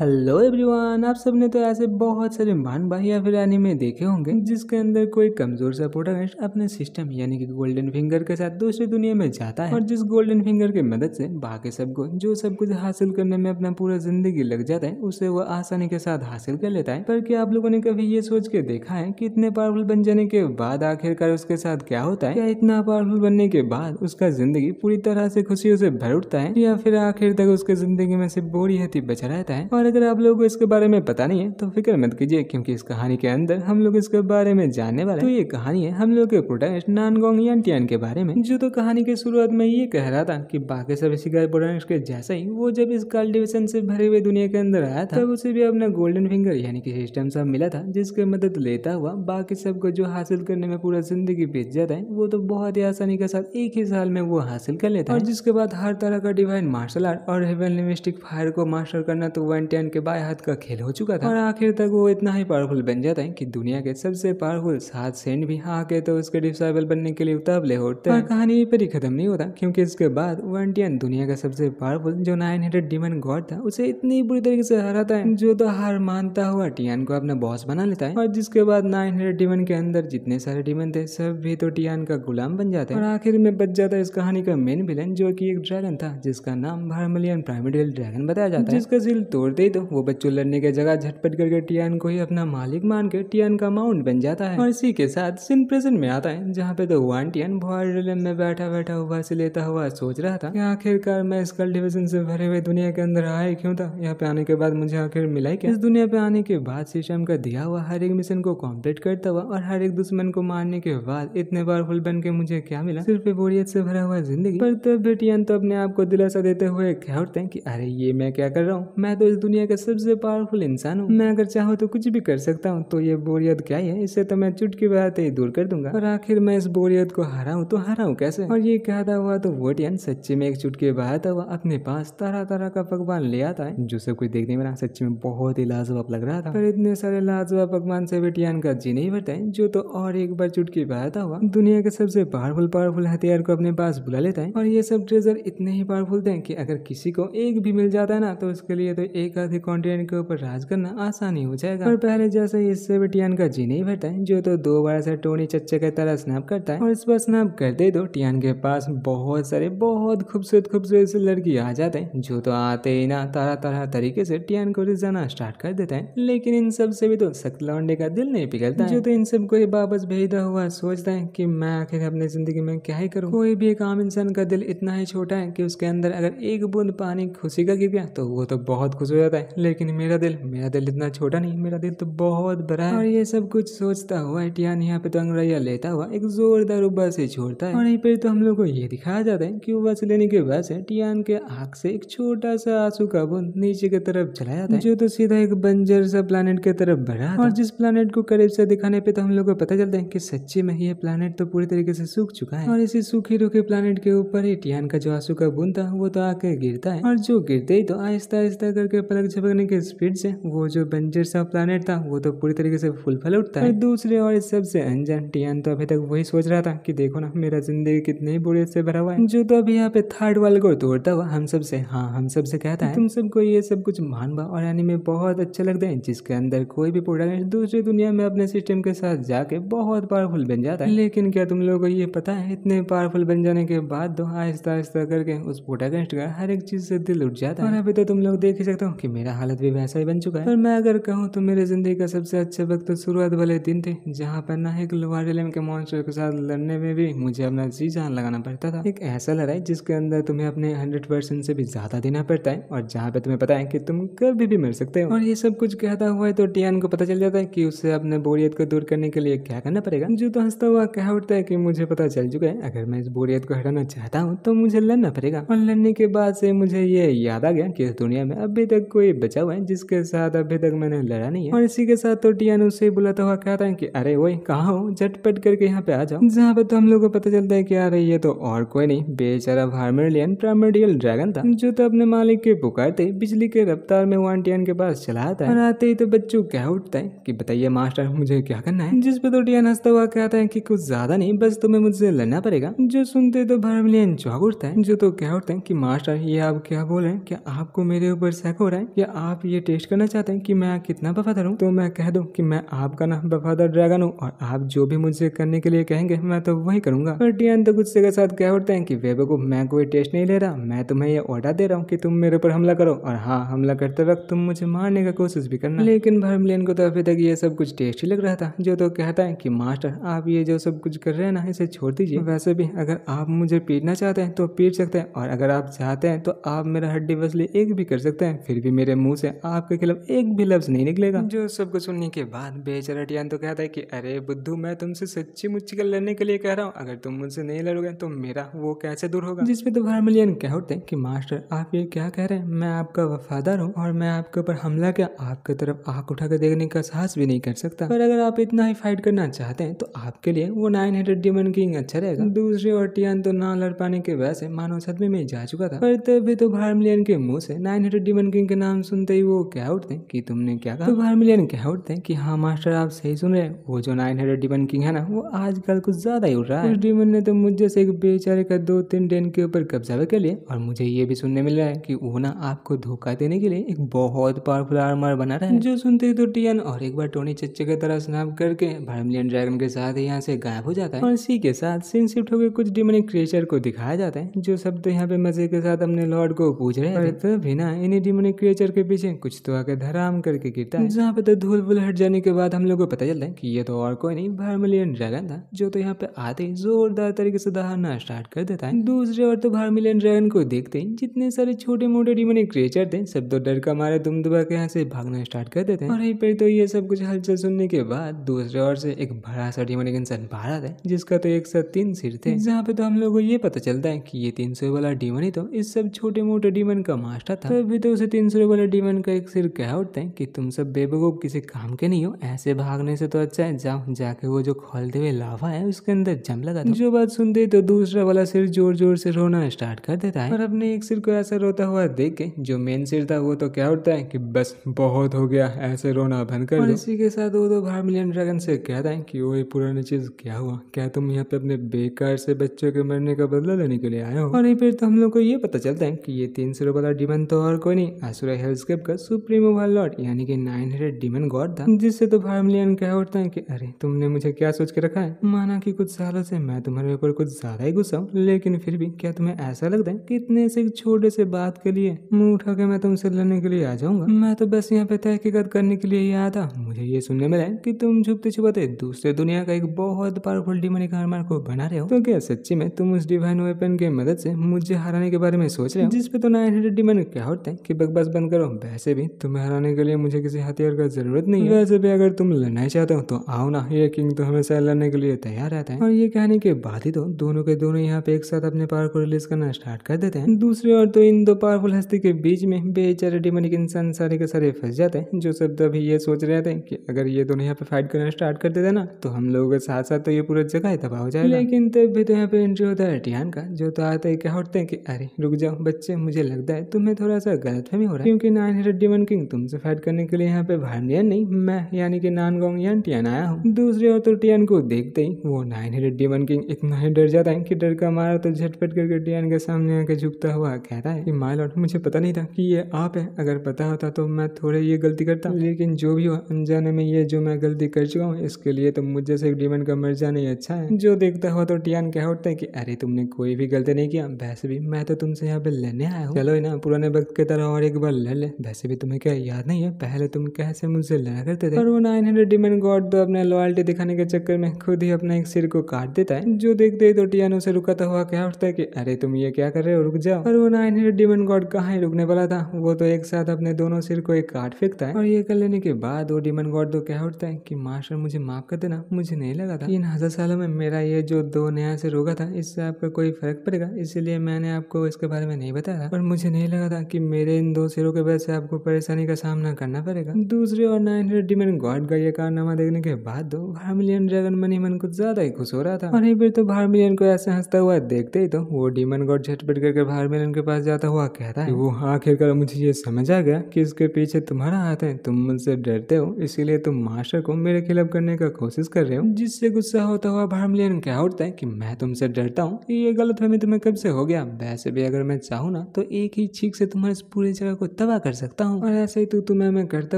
Hello everyone आप सबने तो ऐसे बहुत सारे मान भाई या फिर एनिमे देखे होंगे जिसके अंदर कोई कमजोर सा प्रोटागनिस्ट अपने सिस्टम यानी कि गोल्डन फिंगर के साथ दूसरी दुनिया में जाता है और जिस गोल्डन फिंगर की मदद से बाकी सबको जो सब कुछ हासिल करने में अपना पूरा जिंदगी लग जाता है उसे वो आसानी के साथ हासिल कर लेता है पर क्या आप लोगों ने कभी ये सोच के देखा है की इतने पावरफुल बन जाने के बाद आखिरकार उसके साथ क्या होता है क्या इतना पावरफुल बनने के बाद उसका जिंदगी पूरी तरह से खुशियों से भर उठता है या फिर आखिर तक उसके जिंदगी में सिर्फ बोरी ही बचा रहता है और अगर आप लोगों को इसके बारे में पता नहीं है तो फिक्र मत कीजिए क्योंकि इस कहानी के अंदर हम लोग इसके बारे में जानने वाले हैं। तो ये कहानी है हम लोग के प्रोटेस्ट नानगोंग यान के बारे में जो तो कहानी के शुरुआत में ये कह रहा था कि बाकी सभी शिकार प्रोटेस्ट के जैसा ही वो जब इस कल्टिवेशन से भरे हुए दुनिया के अंदर आया था तब उसे भी अपना गोल्डन फिंगर यानी कि सिस्टम सब मिला था जिसके मदद लेता हुआ बाकी सबको जो हासिल करने में पूरा जिंदगी बीत जाता है वो तो बहुत ही आसानी के साथ एक ही साल में वो हासिल कर लेता है और जिसके बाद हर तरह का डिवाइन मार्शल आर्ट और हेवन लिमिस्टिक फायर को मास्टर करना तो वन इंडियन के बाएं हाथ का खेल हो चुका था और आखिर तक वो इतना ही पावरफुल बन जाता है कि दुनिया के सबसे पावरफुल सात सेंट भी हाँ के तो उसके डिसाइबल बनने के लिए उतावले होते हैं कहानी यहीं पर ही खत्म नहीं होता क्योंकि इसके बाद वंटियन दुनिया का सबसे पावरफुल जो नाइन हेडेड डिमन गॉड था उसे इतनी बुरी तरीके से हराता है जो तो हार मानता हुआ टियान को अपना बॉस बना लेता है और जिसके बाद नाइन हेडेड डिमन के अंदर जितने सारे डिमन थे सब भी तो टियान का गुलाम बन जाते हैं और आखिर में बच जाता है इस कहानी का मेन विलन जो की एक ड्रैगन था जिसका नाम भारमलियन प्राइमेडियल ड्रैगन बताया जाता है जिसका दिल तोड़ते होते ही तो वो बच्चों लड़ने के जगह झटपट करके टियान को ही अपना मालिक मान के टियान का माउंट बन जाता है और इसी के साथ सिन प्रेजेंट में आता है जहाँ पे तो वन टियान रिलम में बैठा बैठा हुआ से लेता हुआ सोच रहा था आखिरकार मैं इस कल्टिवेशन से भरे हुए दुनिया के अंदर आया क्यों था यहाँ पे आने के बाद मुझे आखिर मिला क्या इस दुनिया पे आने के बाद शीशम का दिया हुआ हर एक मिशन को कम्प्लीट करता हुआ और हर एक दुश्मन को मारने के बाद इतने बार फुल बन के मुझे क्या मिला सिर्फ बोरियत से भरा हुआ जिंदगी पर तब बेटियान तो अपने आप को दिलासा देते हुए क्या उठते हैं कि अरे ये मैं क्या कर रहा हूँ मैं तो इस दुनिया का सबसे पावरफुल इंसान हूँ मैं अगर चाहूँ तो कुछ भी कर सकता हूँ तो ये बोरियत क्या है इसे तो मैं चुटकी बजाते ही दूर कर दूंगा और आखिर मैं इस बोरियत को हूँ तो हूँ कैसे और ये कहता हुआ तो वोटियन सच्चे में एक चुटकी बजाता हुआ अपने पास तरह तरह का पकवान ले आता है जो सब कुछ देखने में ना सच्चे में बहुत ही लाजवाब लग रहा था पर इतने सारे लाजवाब पकवान से बेटियान का जी नहीं भरता है जो तो और एक बार चुटकी बजाता हुआ दुनिया के सबसे पावरफुल पावरफुल हथियार को अपने पास बुला लेता है और ये सब ट्रेजर इतने ही पावरफुल थे कि अगर किसी को एक भी मिल जाता है ना तो उसके लिए तो एक साथ कॉन्टिनेंट के ऊपर राज करना आसानी हो जाएगा और पहले जैसे ही इससे टियान का जी नहीं भरता है जो तो दो बार से टोनी चच्चे के तरह स्नैप करता है और इस बार स्नैप करते दो टियान के पास बहुत सारे बहुत खूबसूरत खूबसूरत से लड़की आ जाते हैं जो तो आते ही ना तरह तरह तरीके से टियान को रिजाना स्टार्ट कर देते हैं लेकिन इन सब से भी तो सख्त लौंडे का दिल नहीं पिघलता जो तो इन सब ही वापस भेजा हुआ सोचता है की मैं आखिर अपनी जिंदगी में क्या ही करूँ कोई भी एक आम इंसान का दिल इतना ही छोटा है की उसके अंदर अगर एक बूंद पानी खुशी का गिर गया तो वो तो बहुत खुश हो जाता है लेकिन मेरा दिल मेरा दिल इतना छोटा नहीं मेरा दिल तो बहुत बड़ा है और ये सब कुछ सोचता हुआ एटियान यहाँ पे तो अंग्रैया लेता हुआ एक जोरदार उबा से छोड़ता है और यहीं पर तो हम लोग को ये दिखाया जाता है उबा से लेने के बाद से टियान के आग से एक छोटा सा आंसू का बूंद नीचे की तरफ चला जाता है जो तो सीधा एक बंजर सा प्लानट के तरफ बढ़ा और जिस प्लानट को करीब से दिखाने पे तो हम लोग को पता चलता है की सच्ची में ये प्लानट तो पूरी तरीके से सूख चुका है और इसी सूखी रूखे प्लानट के ऊपर ही टियान का जो आंसू का बूंद था वो तो आके गिरता है और जो गिरते ही तो आहिस्ता आहिस्ता करके अलग झपकने के स्पीड से वो जो बंजर सा प्लानट था वो तो पूरी तरीके से फुल फल उठता है दूसरे और इस सबसे अनजान टियान तो अभी तक वही सोच रहा था कि देखो ना मेरा जिंदगी कितने बुरे से भरा हुआ है जो तो अभी यहाँ पे थर्ड वाल को तोड़ता हुआ हम सबसे हाँ हम सबसे कहता है तुम सबको ये सब कुछ मानवा और में बहुत अच्छा लगता है जिसके अंदर कोई भी प्रोडक्ट दूसरी दुनिया में अपने सिस्टम के साथ जाके बहुत पावरफुल बन जाता है लेकिन क्या तुम लोगों को ये पता है इतने पावरफुल बन जाने के बाद तो आहिस्ता आहिस्ता करके उस प्रोटेगनिस्ट का हर एक चीज से दिल उठ जाता है और अभी तो तुम लोग देख ही सकते हो कि मेरा हालत भी वैसा ही बन चुका है पर मैं अगर कहूँ तो मेरे जिंदगी का सबसे अच्छा वक्त तो शुरुआत वाले दिन थे जहाँ पर ना एक लोहार के मॉन्स्टर के साथ लड़ने में भी मुझे अपना जी जान लगाना पड़ता था एक ऐसा लड़ाई जिसके अंदर तुम्हें अपने हंड्रेड परसेंट से भी ज्यादा देना पड़ता है और जहाँ पे तुम्हें पता है की तुम कभी भी मर सकते हो और ये सब कुछ कहता हुआ है तो टियान को पता चल जाता है की उसे अपने बोरियत को दूर करने के लिए क्या करना पड़ेगा जो तो हंसता हुआ कह उठता है की मुझे पता चल चुका है अगर मैं इस बोरियत को हटाना चाहता हूँ तो मुझे लड़ना पड़ेगा और लड़ने के बाद से मुझे ये याद आ गया कि इस दुनिया में अभी तक कोई कोई बचा हुआ है जिसके साथ अभी तक मैंने लड़ा नहीं है और इसी के साथ तो टियान उसे बुलाता हुआ कहता है कि अरे वही कहा हो झटपट करके यहाँ पे आ जाओ जहाँ पे तो हम लोग को पता चलता है कि आ रही है तो और कोई नहीं बेचारा हार्मेलियन प्रामेडियल ड्रैगन था जो तो अपने मालिक के पुकारते बिजली के रफ्तार में वन टियान के पास चला आता है और आते ही तो बच्चों क्या उठता है की बताइए मास्टर मुझे क्या करना है जिसपे तो टियान हंसता हुआ कहता है की कुछ ज्यादा नहीं बस तुम्हें मुझसे लड़ना पड़ेगा जो सुनते तो हार्मेलियन चौक उठता है जो तो क्या उठते है की मास्टर ये आप क्या बोल रहे हैं क्या आपको मेरे ऊपर शक हो रहा है या आप ये टेस्ट करना चाहते हैं कि मैं कितना वफादार हूँ तो मैं कह दूँ कि मैं आपका ना वफादार ड्रैगन हूँ और आप जो भी मुझसे करने के लिए कहेंगे मैं तो वही करूंगा पर डियन तो गुस्से के साथ कह उठते हैं कि बेवकूफ मैं कोई टेस्ट नहीं ले रहा मैं तुम्हें यह ऑर्डर दे रहा हूँ कि तुम मेरे ऊपर हमला करो और हाँ हमला करते वक्त तुम मुझे मारने का कोशिश भी करना लेकिन भरमलेन को तो अभी तक ये सब कुछ टेस्ट लग रहा था जो तो कहता है कि मास्टर आप ये जो सब कुछ कर रहे हैं ना इसे छोड़ दीजिए वैसे भी अगर आप मुझे पीटना चाहते हैं तो पीट सकते हैं और अगर आप चाहते हैं तो आप मेरा हड्डी वसली एक भी कर सकते हैं फिर भी भी मेरे मुंह से आपके खिलाफ एक भी लफ्ज़ नहीं निकलेगा जो सबको सुनने के बाद बेचारा टियान तो कहता है कि अरे बुद्धू मैं तुमसे सच्ची मुच्ची कर लड़ने के लिए कह रहा हूँ अगर तुम मुझसे नहीं लड़ोगे तो मेरा वो कैसे दूर होगा जिसमें तो हरमिलियन कह उठते हैं कि मास्टर आप ये क्या कह रहे हैं मैं आपका वफादार हूँ और मैं आपके ऊपर हमला किया आपके तरफ आँख उठा देखने का साहस भी नहीं कर सकता पर अगर आप इतना ही फाइट करना चाहते हैं तो आपके लिए वो नाइन हंड्रेड डिमन किंग अच्छा रहेगा दूसरी और टियान तो ना लड़ पाने के वजह से मानव सदमे में जा चुका था पर तभी तो भारमिलियन के मुंह से नाइन हंड्रेड डिमन किंग के नाम सुनते ही वो कह उठते हैं कि तुमने क्या कहा तो वर्मिलियन कह उठते हैं कि हाँ मास्टर आप सही सुन रहे हैं वो जो नाइन हंड्रेड डिमन किंग है ना वो आजकल कुछ ज्यादा ही उड़ रहा है उस डिमन ने तो मुझे से एक बेचारे का दो तीन डेन के ऊपर कब्जा भी कर लिया और मुझे ये भी सुनने मिल रहा है की वो ना आपको धोखा देने के लिए एक बहुत पावरफुल आर्मर बना रहा है जो सुनते ही तो टियन और एक बार टोनी चच्चे की तरह स्नाप करके वर्मिलियन ड्रैगन के साथ ही यहाँ से गायब हो जाता है और इसी के साथ सीन शिफ्ट होकर कुछ डिमनिक क्रिएचर को दिखाया जाता है जो सब तो यहाँ पे मजे के साथ अपने लॉर्ड को पूछ रहे हैं तो भी ना इन्हीं डिमोनिक क्रिएचर के पीछे कुछ तो आके धराम करके गिरता है जहाँ पे तो धूल बुल हट जाने के बाद हम लोग को पता चलता है कि ये तो और कोई नहीं भारमिलियन ड्रैगन था जो तो यहाँ पे आते ही जोरदार तरीके से दहाड़ना स्टार्ट कर देता है दूसरे और तो भारमिलियन ड्रैगन को देखते ही जितने सारे छोटे मोटे डिमोनिक क्रिएचर थे सब तो डर का मारे दुम दुबा के यहाँ से भागना स्टार्ट कर देते हैं और पर तो ये सब कुछ हलचल सुनने के बाद दूसरे और से एक बड़ा सा डिमोनिक इंसान भारत है जिसका तो एक साथ तीन सिर थे जहाँ पे तो हम लोग को ये पता चलता है की ये तीन सौ वाला डीमन ही तो इस सब छोटे मोटे डिमन का मास्टर था तभी तो उसे तीन सौ दूसरे वाले डीमन का एक सिर कह उठते हैं कि तुम सब बेबकूफ किसी काम के नहीं हो ऐसे भागने से तो अच्छा है जाओ जाके वो जो खोलते हुए लावा है उसके अंदर जम लगा दो जो बात सुनते तो दूसरा वाला सिर जोर जोर से रोना स्टार्ट कर देता है और अपने एक सिर को ऐसा रोता हुआ देख के जो मेन सिर था वो तो क्या उठता है की बस बहुत हो गया ऐसे रोना बंद कर इसी के साथ वो तो भार मिलियन ड्रैगन से कहता है की वो ये पुरानी चीज क्या हुआ क्या तुम यहाँ पे अपने बेकार से बच्चों के मरने का बदला लेने के लिए आए हो और फिर तो हम लोग को ये पता चलता है की ये तीन सिरों वाला डिमन तो और कोई नहीं आसुर पूरा हेल्सकेप का सुप्रीम ओवर लॉर्ड यानी कि नाइन हंड्रेड डिमन गॉड था जिससे तो फार्मिलियन कह उठता है कि अरे तुमने मुझे क्या सोच के रखा है माना कि कुछ सालों से मैं तुम्हारे ऊपर कुछ ज्यादा ही गुस्सा हूँ लेकिन फिर भी क्या तुम्हें ऐसा लगता है कि इतने से छोटे से बात के लिए मुंह उठा के मैं तुमसे लड़ने के लिए आ जाऊंगा मैं तो बस यहाँ पे तहकीकत करने के लिए ही आया था मुझे ये सुनने मिला है की तुम छुपते छुपाते दूसरे दुनिया का एक बहुत पावरफुल डिमन आर्मर को बना रहे हो तो क्या सच्ची में तुम उस डिवाइन वेपन की मदद से मुझे हराने के बारे में सोच रहे हो जिसपे तो नाइन हंड्रेड डिमन क्या होता है की बस पसंद करो वैसे भी तुम्हें हराने के लिए मुझे किसी हथियार का जरूरत नहीं है वैसे भी अगर तुम लड़ना चाहते हो तो आओ ना ये किंग तो हमेशा लड़ने के लिए तैयार रहता है और ये कहने के बाद ही तो दोनों के दोनों यहाँ पे एक साथ अपने पावर को रिलीज करना स्टार्ट कर देते हैं दूसरी ओर तो इन दो पावरफुल हस्ती के बीच में बेचारे डिमोनिक इंसान सारे के सारे फंस जाते हैं जो शब्द तो अभी ये सोच रहे थे की अगर ये दोनों यहाँ पे फाइट करना स्टार्ट कर देते ना तो हम लोगों के साथ साथ तो ये पूरा जगह तबाह हो जाए लेकिन तब भी तो यहाँ पे एंट्री होता है टियान का जो तो आते ही क्या हैं कि अरे रुक जाओ बच्चे मुझे लगता है तुम्हें थोड़ा सा गलत फहमी हो रहा है क्योंकि नाइन हंड्रेड डिमन किंग तुमसे फाइट करने के लिए यहाँ पे भांडियन नहीं मैं यानी कि नान गोंग यान टियन आया हूँ दूसरी ओर तो टियन को देखते ही वो नाइन हंड्रेड डिमन किंग इतना ही डर जाता है कि डर का मारा तो झटपट करके टियन के सामने आके झुकता हुआ कहता है कि माई लॉर्ड मुझे पता नहीं था कि ये आप है अगर पता होता तो मैं थोड़े ये गलती करता लेकिन जो भी हुआ अनजाने में ये जो मैं गलती कर चुका हूँ इसके लिए तो मुझे से डिमन का मर जाना ही अच्छा है जो देखता हुआ तो टियान कह उठता है की अरे तुमने कोई भी गलती नहीं किया वैसे भी मैं तो तुमसे यहाँ पे लेने आया हूँ चलो ना पुराने वक्त की तरह और एक बार ले ले वैसे भी तुम्हें क्या याद नहीं है पहले तुम कैसे मुझसे लड़ा करते थे और वो नाइन हंड्रेड डिमन गॉड तो अपने लॉयल्टी दिखाने के चक्कर में खुद ही अपना एक सिर को काट देता है जो देखते ही तो टियानो से रुका हुआ क्या उठता है की अरे तुम ये क्या कर रहे हो रुक जाओ और वो नाइन हंड्रेड डिमन गॉड कहा रुकने वाला था वो तो एक साथ अपने दोनों सिर को एक काट फेंकता है और ये कर लेने के बाद वो डिमन गॉड तो क्या उठता है की मास्टर मुझे माफ कर देना मुझे नहीं लगा था इन हजार सालों में मेरा ये जो दो नया से रोगा था इससे आपका कोई फर्क पड़ेगा इसीलिए मैंने आपको इसके बारे में नहीं बताया था और मुझे नहीं लगा था कि मेरे इन दो सिरों यूरो के वजह से आपको परेशानी का सामना करना पड़ेगा दूसरे और नाइन हंड्रेड डिमन गॉड का ये कारनामा देखने के बाद तो भारमिलियन ड्रैगन मनी मन कुछ ज्यादा ही खुश हो रहा था और एक तो भारमिलियन को ऐसे हंसता हुआ देखते ही तो वो डिमन गॉड झटपट करके भारमिलियन के पास जाता हुआ कहता है वो आखिरकार मुझे ये समझ आ गया की इसके पीछे तुम्हारा हाथ है तुम मुझसे डरते हो इसीलिए तुम मास्टर को मेरे खिलाफ करने का कोशिश कर रहे हो जिससे गुस्सा होता हुआ भारमिलियन क्या उठता है की मैं तुमसे डरता हूँ ये गलत फहमी तुम्हें कब से हो गया वैसे भी अगर मैं चाहू ना तो एक ही छीक से तुम्हारे पूरी जगह को तबाह कर सकता हूँ और ऐसे ही तू तुम्हें मैं करता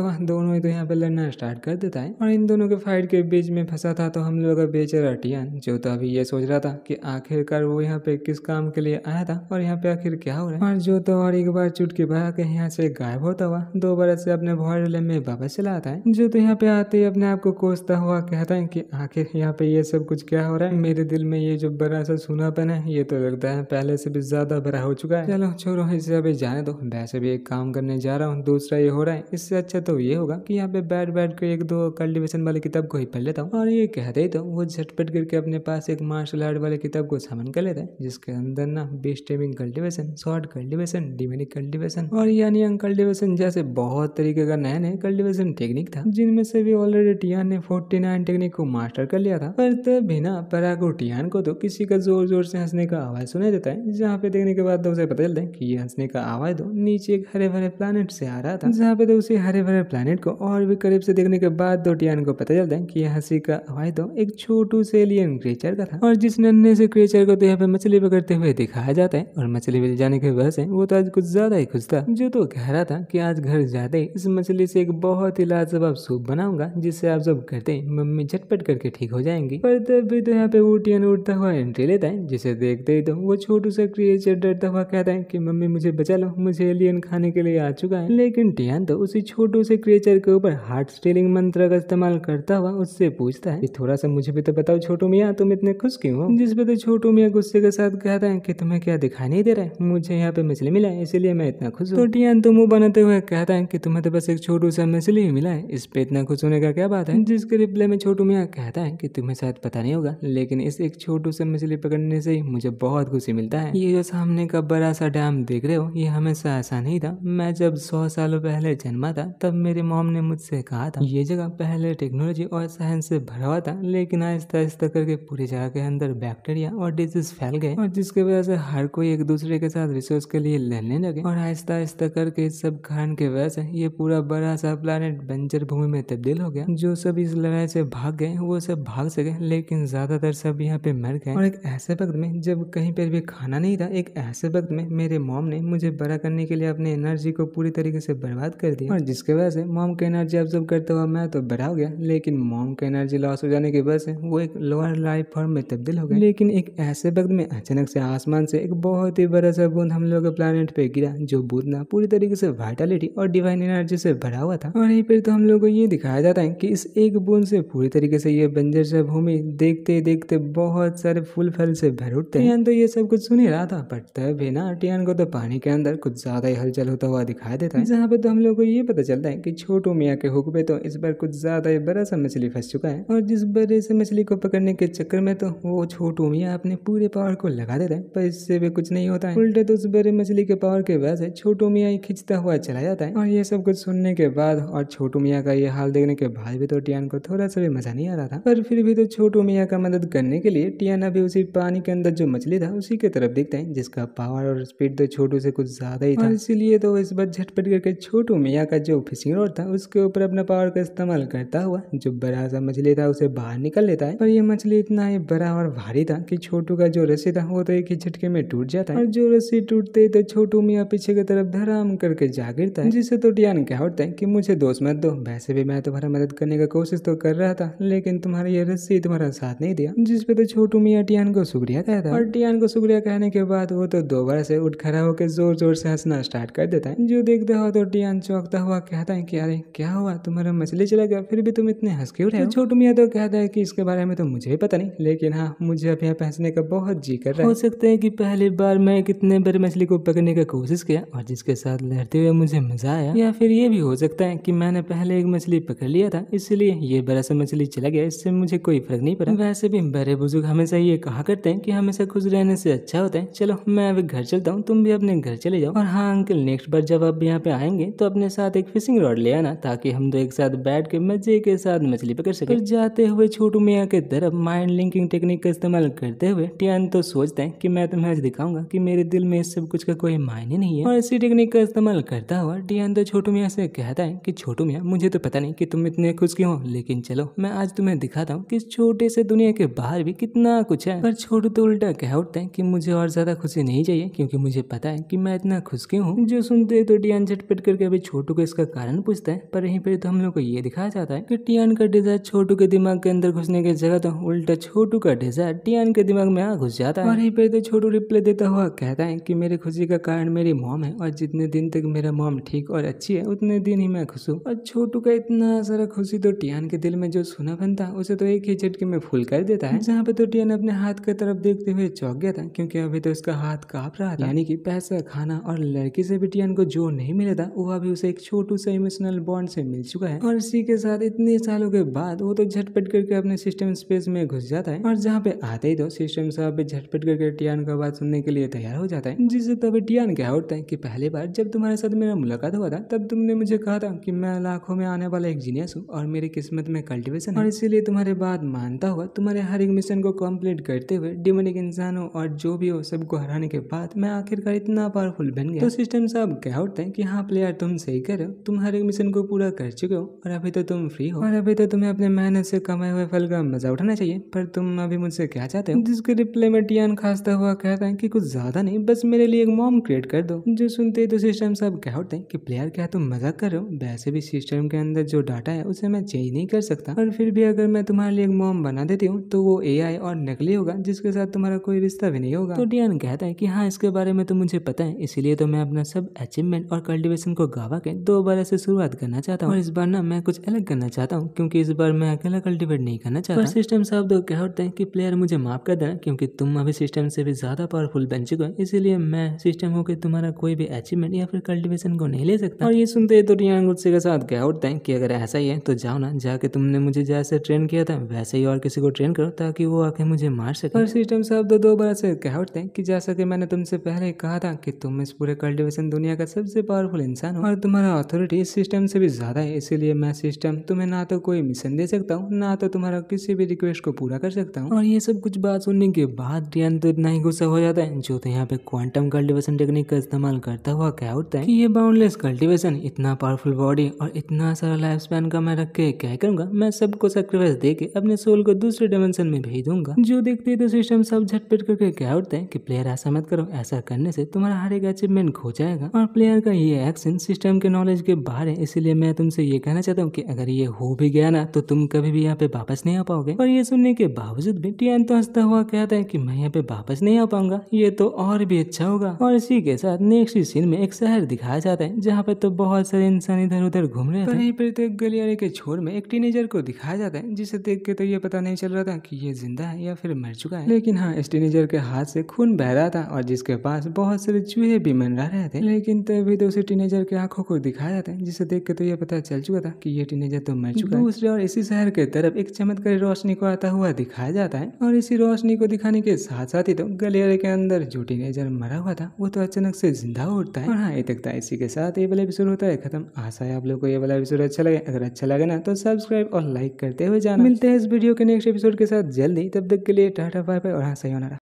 हुआ दोनों ही तो यहाँ पे लड़ना स्टार्ट कर देता है और इन दोनों के फाइट के बीच में फंसा था तो हम लोग का बेचारा टियान जो तो अभी ये सोच रहा था कि आखिरकार वो यहाँ पे किस काम के लिए आया था और यहाँ पे आखिर क्या हो रहा है और जो तो और एक बार चुटकी भरा के यहाँ से गायब होता हुआ दो बार से अपने भौरले में वापस चला आता है जो तो यहाँ पे आते ही अपने आप को कोसता हुआ कहता है की आखिर यहाँ पे ये सब कुछ क्या हो रहा है मेरे दिल में ये जो बड़ा सा सुनापन है ये तो लगता है पहले से भी ज्यादा बड़ा हो चुका है चलो छोड़ो इसे अभी जाने दो वैसे भी एक काम काम करने जा रहा हूँ दूसरा ये हो रहा है इससे अच्छा तो ये होगा कि यहाँ पे बैठ बैठ कर एक दो कल्टिवेशन वाली किताब को ही पढ़ लेता हूँ और ये कहते ही तो वो झटपट करके अपने पास एक मार्शल आर्ट वाली किताब को सामन कर लेता है जिसके अंदर ना बेस्टेमिंग cultivation short cultivation demonic cultivation और यानी कल्टिवेशन जैसे बहुत तरीके का नया नया कल्टिवेशन टेक्निक था जिनमें से भी ऑलरेडी टियान ने फोर्टी नाइन टेक्निक को मास्टर कर लिया था पर तब भी ना परागो टियान को तो किसी का जोर जोर से हंसने का आवाज सुनाई देता है जहाँ पे देखने के बाद तो उसे पता चलता है कि ये हंसने का आवाज तो नीचे एक हरे भरे प्लानट से आ रहा था जहाँ पे तो उसी हरे भरे प्लानट को और भी करीब से देखने के बाद दो टियान को पता चलता है कि हंसी का हवाई तो एक छोटू से एलियन क्रिएचर का था और जिस नन्हे से क्रिएचर को तो यहाँ पे मछली पकड़ते हुए दिखाया जाता है और मछली मिल जाने की वजह से वो तो आज कुछ ज्यादा ही खुश था जो तो कह रहा था की आज घर जाते ही इस मछली से एक बहुत ही लाजवाब सूप बनाऊंगा जिससे आप सब करते मम्मी झटपट करके ठीक हो जाएंगी पर तभी तो यहाँ पे उटियन उठता हुआ एंट्री लेता है जिसे देखते ही तो वो छोटू सा क्रिएचर डरता हुआ कहता है की मम्मी मुझे बचा लो मुझे एलियन खाने के लिए आ चुका है लेकिन टियान तो उसी छोटू से क्रिएचर के ऊपर हार्ट स्टीलिंग मंत्र का इस्तेमाल करता हुआ उससे पूछता है थोड़ा सा मुझे भी तो बताओ छोटू मियाँ तुम इतने खुश क्यों हो जिसपे तो छोटू मियाँ गुस्से के साथ कहता है कि तुम्हें क्या दिखाई नहीं दे रहा है मुझे यहाँ पे मछली मिला है इसीलिए मैं इतना खुश हूँ तो टियान तो मुंह बनाते हुए कहता है की तुम्हें तो बस एक छोटू सा मछली ही मिला है इस पे इतना खुश होने का क्या बात है जिसके रिप्लाई में छोटू मियाँ कहता है की तुम्हें शायद पता नहीं होगा लेकिन इस एक छोटू सा मछली पकड़ने से ही मुझे बहुत खुशी मिलता है ये जो सामने का बड़ा सा डैम देख रहे हो ये हमेशा ऐसा नहीं था मैं जब सौ सालों पहले जन्मा था तब मेरी मॉम ने मुझसे कहा था ये जगह पहले टेक्नोलॉजी और साइंस से भरा हुआ था लेकिन आहिस्ता आहिस्ता करके पूरी जगह के अंदर बैक्टीरिया और डिजीज फैल गए और जिसकी वजह से हर कोई एक दूसरे के साथ रिसोर्स के लिए लड़ने लगे और आहिस्ता आहिस्ता करके इस सब कारण के वजह से ये पूरा बड़ा सा प्लानट बंजर भूमि में तब्दील हो गया जो सब इस लड़ाई से भाग गए वो सब भाग सके लेकिन ज्यादातर सब यहाँ पे मर गए और एक ऐसे वक्त में जब कहीं पर भी खाना नहीं था एक ऐसे वक्त में मेरे मॉम ने मुझे बड़ा करने के लिए अपने एनर्जी एनर्जी को पूरी तरीके से बर्बाद कर दिया और हाँ, जिसके वजह से मॉम की एनर्जी ऑब्जर्व करते हुए मैं तो बढ़ा गया लेकिन मॉम की एनर्जी लॉस हो जाने की वजह से वो एक लोअर लाइफ फॉर्म में तब्दील हो गया लेकिन एक ऐसे वक्त में अचानक से आसमान से एक बहुत ही बड़ा सा बूंद हम लोग प्लानट पे गिरा जो बूंद ना पूरी तरीके से वाइटालिटी और डिवाइन एनर्जी से भरा हुआ था और यहीं पर तो हम लोग को ये दिखाया जाता है की इस एक बूंद से पूरी तरीके से ये बंजर सा भूमि देखते देखते बहुत सारे फूल फल से भर उठते हैं तो ये सब कुछ सुन ही रहा था पर तब भी ना टियान को तो पानी के अंदर कुछ ज्यादा ही हलचल होता हुआ दिखाई देता है जहाँ पे तो हम लोग को ये पता चलता है कि छोटू मियाँ के हुक्म तो इस बार कुछ ज्यादा ही बड़ा सा मछली फंस चुका है और जिस बड़े से मछली को पकड़ने के चक्कर में तो वो छोटू मियाँ अपने पूरे पावर को लगा देता है पर इससे भी कुछ नहीं होता है उल्टे तो उस बड़े मछली के पावर के वजह से छोटू मियाँ ही खींचता हुआ चला जाता है और ये सब कुछ सुनने के बाद और छोटू मियाँ का ये हाल देखने के बाद भी तो टियान को थोड़ा सा भी मजा नहीं आ रहा था पर फिर भी तो छोटू मियाँ का मदद करने के लिए टियान अभी उसी पानी के अंदर जो मछली था उसी के तरफ दिखता है जिसका पावर और स्पीड तो छोटू से कुछ ज्यादा ही था इसीलिए तो इस बार झटपट करके छोटू मियाँ का जो फिशिंग रोड था उसके ऊपर अपना पावर का इस्तेमाल करता हुआ जो बड़ा सा मछली था उसे बाहर निकल लेता है पर यह मछली इतना ही बड़ा और भारी था कि छोटू का जो रस्सी था वो तो एक ही झटके में टूट जाता है और जो रस्सी टूटते ही तो छोटू मियाँ पीछे की तरफ धराम करके जा गिरता है जिससे तो टियान क्या होता है की मुझे दोस्त मत दो वैसे भी मैं तुम्हारा मदद करने का कोशिश तो कर रहा था लेकिन तुम्हारी ये रस्सी तुम्हारा साथ नहीं दिया जिसपे तो छोटू मियाँ टियान को शुक्रिया कहता और टियान को शुक्रिया कहने के बाद वो तो दोबारा से उठ खड़ा होकर जोर जोर से हंसना स्टार्ट कर देता देता है जो देखते हो तो टियान चौंकता हुआ कहता है कि अरे क्या हुआ तुम्हारा मछली चला गया फिर भी तुम इतने हंस क्यों रहे तो छोटू मियाँ तो कहता है कि इसके बारे में तो मुझे पता नहीं लेकिन हाँ मुझे अब यहाँ पहंसने का बहुत जी कर रहा है हो सकता है कि पहली बार मैं कितने बार मछली को पकड़ने का कोशिश किया और जिसके साथ लड़ते हुए मुझे मजा आया या फिर ये भी हो सकता है कि मैंने पहले एक मछली पकड़ लिया था इसलिए ये बड़ा सा मछली चला गया इससे मुझे कोई फर्क नहीं पड़ा वैसे भी बड़े बुजुर्ग हमेशा ये कहा करते हैं कि हमेशा खुश रहने से अच्छा होता है चलो मैं अभी घर चलता हूँ तुम भी अपने घर चले जाओ और हाँ अंकल नेक्स्ट पर जब आप यहाँ पे आएंगे तो अपने साथ एक फिशिंग रॉड ले आना ताकि हम दो एक साथ बैठ के मजे के साथ मछली पकड़ सके जाते हुए छोटू मियाँ के तरफ माइंड लिंकिंग टेक्निक का इस्तेमाल करते हुए टियान तो सोचते हैं कि मैं तुम्हें आज दिखाऊंगा कि मेरे दिल में इस सब कुछ का कोई मायने नहीं है और इसी टेक्निक का इस्तेमाल करता हुआ टियान तो छोटू मियाँ से कहता है की छोटू मियाँ मुझे तो पता नहीं की तुम इतने खुश क्यों हो लेकिन चलो मैं आज तुम्हें दिखाता हूँ की छोटे से दुनिया के बाहर भी कितना कुछ है पर छोटू तो उल्टा कह उठते हैं की मुझे और ज्यादा खुशी नहीं चाहिए क्योंकि मुझे पता है की मैं इतना खुश क्यों हूँ जो सुन परंतु तो टियान झटपट करके अभी छोटू को इसका कारण पूछता है पर यहीं पर तो हम लोग को ये दिखाया जाता है कि टियान का डिजायर छोटू के दिमाग के अंदर घुसने की जगह तो उल्टा छोटू का डिजायर टियान के दिमाग में आ घुस जाता है और यहीं पर तो छोटू रिप्लाई देता हुआ कहता है की मेरी खुशी का कारण मेरी मॉम है और जितने दिन तक मेरा मॉम ठीक और अच्छी है उतने दिन ही मैं खुश हूँ और छोटू का इतना सारा खुशी तो टियान के दिल में जो सुना बनता उसे तो एक ही झटके में फूल कर देता है जहाँ पे तो टियान अपने हाथ की तरफ देखते हुए चौक गया था क्योंकि अभी तो उसका हाथ काफ रहा था यानी कि पैसा खाना और लड़की से भी टियान करण को जो नहीं मिला था वो अभी उसे एक छोटू सा इमोशनल बॉन्ड से मिल चुका है और इसी के साथ इतने सालों के बाद वो तो झटपट करके अपने सिस्टम स्पेस में घुस जाता है और जहाँ पे आते ही तो सिस्टम साहब झटपट करके टियान का बात सुनने के लिए तैयार हो जाता है जिससे तब टियान क्या होता है की पहली बार जब तुम्हारे साथ मेरा मुलाकात हुआ था तब तुमने मुझे कहा था की मैं लाखों में आने वाला एक जीनियस हूँ और मेरी किस्मत में कल्टिवेशन और इसीलिए तुम्हारे बात मानता हुआ तुम्हारे हर एक मिशन को कम्प्लीट करते हुए डिमोनिक इंसानों और जो भी हो सबको हराने के बाद मैं आखिरकार इतना पावरफुल बन गया तो सिस्टम साहब के आउट थे कि हाँ प्लेयर तुम सही करो तुम हर एक मिशन को पूरा कर चुके हो और अभी तो तुम फ्री हो और अभी तो तुम्हें अपने मेहनत से कमाए हुए फल का मजा उठाना चाहिए पर तुम अभी मुझसे क्या चाहते हो जिसके रिप्ले में टियान खासता हुआ कहता है कि कुछ ज्यादा नहीं बस मेरे लिए एक मॉम क्रिएट कर दो जो सुनते ही तो सिस्टम सब क्या होते हैं कि प्लेयर क्या तुम मजा कर रहे हो वैसे भी सिस्टम के अंदर जो डाटा है उसे मैं चेंज नहीं कर सकता और फिर भी अगर मैं तुम्हारे लिए एक मॉम बना देती हूँ तो वो ए और नकली होगा जिसके साथ तुम्हारा कोई रिश्ता भी नहीं होगा तो टियान कहता है कि हाँ इसके बारे में तो मुझे पता है इसीलिए तो मैं अपना सब अचीवमेंट और कल्टिवेशन को गावा के दो बार ऐसे शुरुआत करना चाहता हूँ और इस बार ना मैं कुछ अलग करना चाहता हूँ क्योंकि इस बार मैं अकेला कल्टिवेट नहीं करना चाहता सिस्टम साहब दो क्या होते हैं कि प्लेयर मुझे माफ कर देना क्योंकि तुम अभी सिस्टम से भी ज्यादा पावरफुल बन चुके हो इसीलिए मैं सिस्टम होकर तुम्हारा कोई भी अचीवमेंट या फिर कल्टिवेशन को नहीं ले सकता और ये सुनते ही तो रियान गुस्से के साथ क्या होता है कि अगर ऐसा ही है तो जाओ ना जाके तुमने मुझे जैसे ट्रेन किया था वैसे ही और किसी को ट्रेन करो ताकि वो आके मुझे मार सके और सिस्टम साहब दो दो बार से कह उठते हैं कि जैसा कि मैंने तुमसे पहले कहा था कि तुम इस पूरे कल्टिवेशन दुनिया का सबसे पावरफुल इंसान हूँ और तुम्हारा अथॉरिटी इस सिस्टम से भी ज़्यादा है इसीलिए मैं सिस्टम तुम्हें ना तो कोई मिशन दे सकता हूँ ना तो तुम्हारा किसी भी रिक्वेस्ट को पूरा कर सकता हूँ और ये सब कुछ बात सुनने के बाद रियान तो इतना ही गुस्सा हो जाता है जो तो यहाँ पे क्वांटम कल्टिवेशन टेक्निक का इस्तेमाल करता हुआ क्या उठता है कि ये बाउंडलेस कल्टिवेशन इतना पावरफुल बॉडी और इतना सारा लाइफ स्पैन का मैं रख के क्या करूंगा मैं सबको सेक्रीफाइस दे के अपने सोल को दूसरे डायमेंशन में भेज दूंगा जो देखते तो सिस्टम सब झटपट करके क्या उठता है कि प्लेयर ऐसा मत करो ऐसा करने से तुम्हारा हर एक अचीवमेंट खो जाएगा और प्लेयर का ये एक्शन सिस्टम के नॉलेज के बाहर है इसीलिए मैं तुमसे ये कहना चाहता हूँ कि अगर ये हो भी गया ना तो तुम कभी भी यहाँ पे वापस नहीं आ पाओगे पर ये सुनने के बावजूद भी टियान तो हंसता हुआ कहता है कि मैं यहाँ पे वापस नहीं आ पाऊंगा ये तो और भी अच्छा होगा और इसी के साथ नेक्स्ट सीन में एक शहर दिखाया जाता है जहाँ पे तो बहुत सारे इंसान इधर उधर घूम रहे हैं यहीं पर तो एक गलियारे के छोर में एक टीनेजर को दिखाया जाता है जिसे देख के तो ये पता नहीं चल रहा था कि ये जिंदा है या फिर मर चुका है लेकिन हाँ इस टीनेजर के हाथ से खून बह रहा था और जिसके पास बहुत सारे चूहे भी मंडरा रहे थे लेकिन लेकिन तभी तो, तो उसे टीनेजर के आंखों को दिखाया जाता है जिसे देख के तो यह पता चल चुका था कि यह टीनेजर तो मर चुका है दूसरे और इसी शहर के तरफ एक चमत्कारी रोशनी को आता हुआ दिखाया जाता है और इसी रोशनी को दिखाने के साथ साथ ही तो गलियारे के अंदर जो टीनेजर मरा हुआ था वो तो अचानक से जिंदा उठता है और हाँ ये तक था इसी के साथ ये वाला एपिसोड होता है खत्म आशा है आप लोग को ये वाला एपिसोड अच्छा लगे अगर अच्छा लगे ना तो सब्सक्राइब और लाइक करते हुए जाना मिलते हैं इस वीडियो के नेक्स्ट एपिसोड के साथ जल्दी तब तक के लिए टाटा बाय बाय और हाँ सही होना